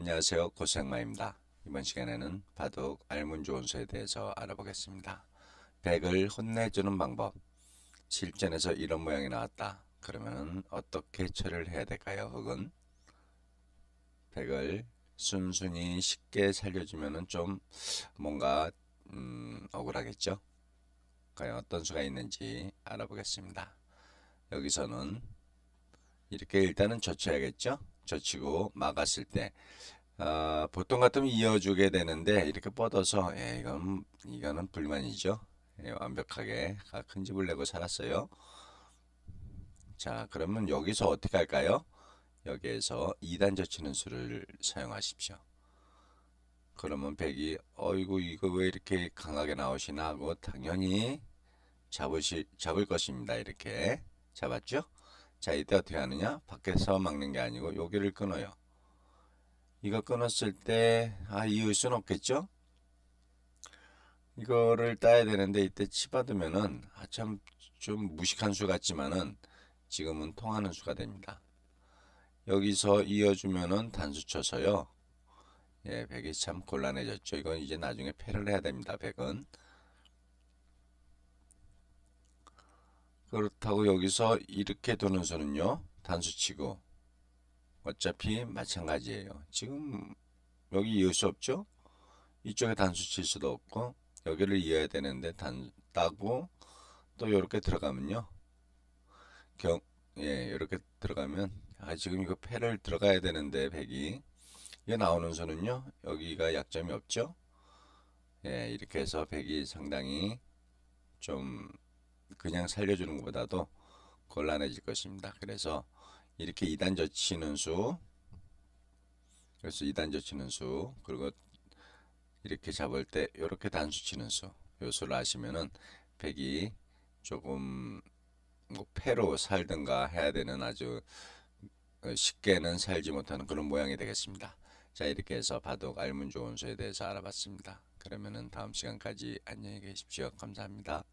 안녕하세요. 고생마입니다. 이번 시간에는 바둑 알문조원서에 대해서 알아보겠습니다. 백을 혼내주는 방법 실전에서 이런 모양이 나왔다. 그러면 어떻게 처리를 해야 될까요? 혹은 백을 순순히 쉽게 살려주면 좀 뭔가 음, 억울하겠죠? 과연 어떤 수가 있는지 알아보겠습니다. 여기서는 이렇게 일단은 젖혀야겠죠? 젖히고 막았을 때 어, 보통 같으면 이어주게 되는데 이렇게 뻗어서 예, 이건 이거는 불만이죠. 예, 완벽하게 아, 큰 집을 내고 살았어요. 자 그러면 여기서 어떻게 할까요? 여기에서 2단 젖히는 수를 사용하십시오. 그러면 백이 어이구 이거 왜 이렇게 강하게 나오시나 하고 뭐 당연히 잡으시, 잡을 것입니다. 이렇게 잡았죠? 자 이때 어떻게 하느냐 밖에서 막는 게 아니고 여기를 끊어요 이거 끊었을 때 아 이을 순 없겠죠 이거를 따야 되는데 이때 치받으면은 아 참 좀 무식한 수 같지만은 지금은 통하는 수가 됩니다 여기서 이어주면은 단수 쳐서요 예, 백이 참 곤란해졌죠. 이건 이제 나중에 패를 해야 됩니다. 백은. 그렇다고 여기서 이렇게 도는 손은요 단수치고 어차피 마찬가지예요. 지금 여기 이을 수 없죠? 이쪽에 단수칠 수도 없고 여기를 이어야 되는데 단 따고 또 이렇게 들어가면요. 경, 예, 이렇게 들어가면 아 지금 이거 패를 들어가야 되는데 백이 이게 나오는 손은요 여기가 약점이 없죠? 예, 이렇게 해서 백이 상당히 좀 그냥 살려주는 것보다도 곤란해질 것입니다. 그래서 이렇게 이단 저치는 수 그래서 이단 저치는 수 그리고 이렇게 잡을 때 이렇게 단수 치는 수 요수를 아시면은 백이 조금 뭐 패로 살든가 해야 되는 아주 쉽게는 살지 못하는 그런 모양이 되겠습니다. 자 이렇게 해서 바둑 알문 조원소에 대해서 알아봤습니다. 그러면은 다음 시간까지 안녕히 계십시오. 감사합니다.